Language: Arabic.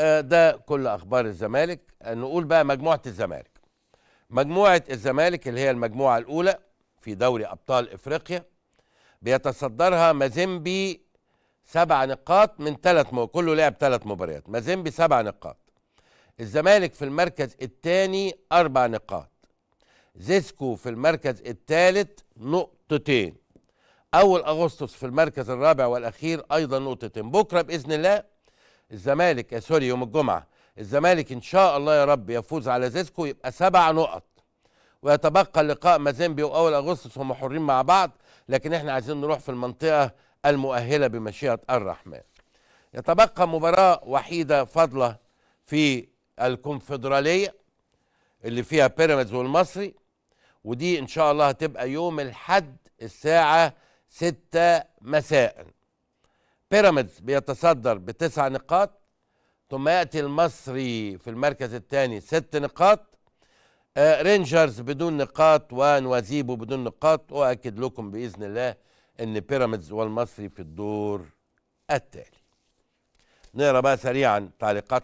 آه، ده كل اخبار الزمالك آه، نقول بقى مجموعه الزمالك مجموعه الزمالك اللي هي المجموعه الاولى في دوري ابطال افريقيا بيتصدرها مازيمبي سبع نقاط من ثلاث مو... كله لعب ثلاث مباريات مازيمبي سبع نقاط الزمالك في المركز الثاني اربع نقاط زيسكو في المركز الثالث نقطتين اول اغسطس في المركز الرابع والاخير ايضا نقطتين بكره باذن الله الزمالك آه، سوري يوم الجمعه الزمالك ان شاء الله يا رب يفوز على زيسكو يبقى سبع نقط ويتبقى اللقاء مازيمبي واول اغسطس هم حرين مع بعض لكن احنا عايزين نروح في المنطقه المؤهله بمشيئه الرحمن يتبقى مباراه وحيده فاضله في الكونفدراليه اللي فيها بيراميدز والمصري ودي ان شاء الله هتبقى يوم الحد الساعه 6 مساء بيراميدز بيتصدر بتسع نقاط ثم ياتي المصري في المركز الثاني ست نقاط آه، رينجرز بدون نقاط ونوازيبو بدون نقاط واكد لكم باذن الله ان بيراميدز والمصري في الدور التالي نقرا بقى سريعا تعليقات